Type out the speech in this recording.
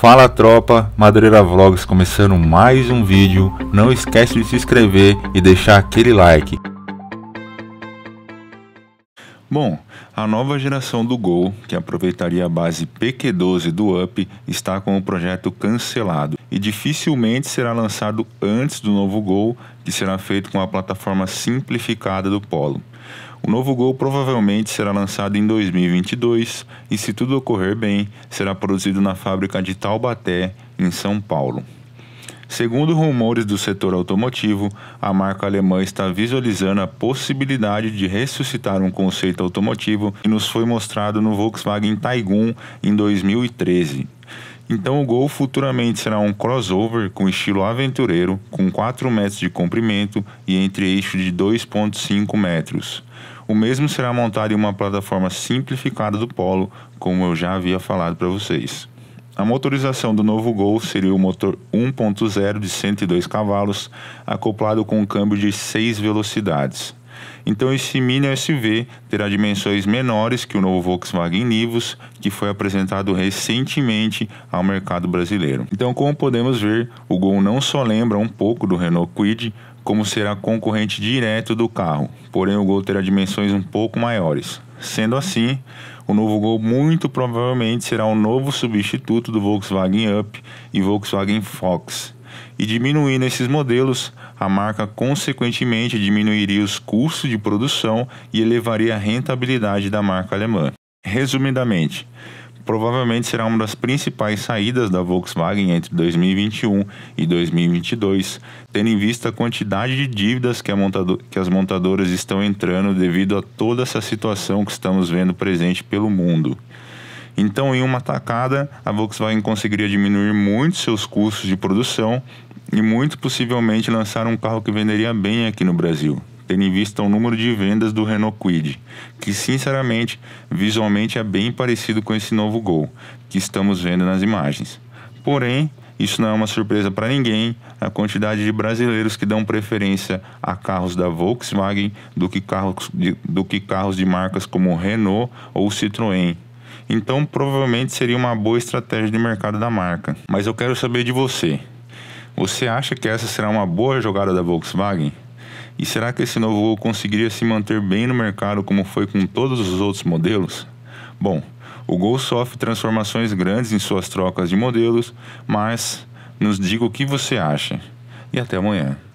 Fala tropa, Madureira Vlogs começando mais um vídeo. Não esquece de se inscrever e deixar aquele like. Bom, a nova geração do Gol, que aproveitaria a base PQ12 do UP, está com o projeto cancelado e dificilmente será lançado antes do novo Gol, que será feito com a plataforma simplificada do Polo. O novo Gol provavelmente será lançado em 2022 e, se tudo ocorrer bem, será produzido na fábrica de Taubaté, em São Paulo. Segundo rumores do setor automotivo, a marca alemã está visualizando a possibilidade de ressuscitar um conceito automotivo que nos foi mostrado no Volkswagen Taigun em 2013. Então o Gol futuramente será um crossover com estilo aventureiro, com 4 metros de comprimento e entre eixo de 2,5 metros. O mesmo será montado em uma plataforma simplificada do Polo, como eu já havia falado para vocês. A motorização do novo Gol seria o motor 1.0 de 102 cavalos, acoplado com um câmbio de 6 velocidades. Então esse Mini SUV terá dimensões menores que o novo Volkswagen Nivus, que foi apresentado recentemente ao mercado brasileiro. Então, como podemos ver, o Gol não só lembra um pouco do Renault Kwid, como será concorrente direto do carro, porém o Gol terá dimensões um pouco maiores. Sendo assim, o novo Gol muito provavelmente será um novo substituto do Volkswagen Up e Volkswagen Fox. E diminuindo esses modelos, a marca consequentemente diminuiria os custos de produção e elevaria a rentabilidade da marca alemã. Resumidamente, provavelmente será uma das principais saídas da Volkswagen entre 2021 e 2022, tendo em vista a quantidade de dívidas que, que as montadoras estão entrando devido a toda essa situação que estamos vendo presente pelo mundo. Então, em uma tacada, a Volkswagen conseguiria diminuir muito seus custos de produção e muito possivelmente lançar um carro que venderia bem aqui no Brasil, tendo em vista o número de vendas do Renault Quid, que sinceramente, visualmente é bem parecido com esse novo Gol que estamos vendo nas imagens. Porém, isso não é uma surpresa para ninguém, a quantidade de brasileiros que dão preferência a carros da Volkswagen do que carros de, do que carros de marcas como Renault ou Citroën, então, provavelmente seria uma boa estratégia de mercado da marca. Mas eu quero saber de você. Você acha que essa será uma boa jogada da Volkswagen? E será que esse novo Gol conseguiria se manter bem no mercado como foi com todos os outros modelos? Bom, o Gol sofre transformações grandes em suas trocas de modelos, mas nos diga o que você acha. E até amanhã.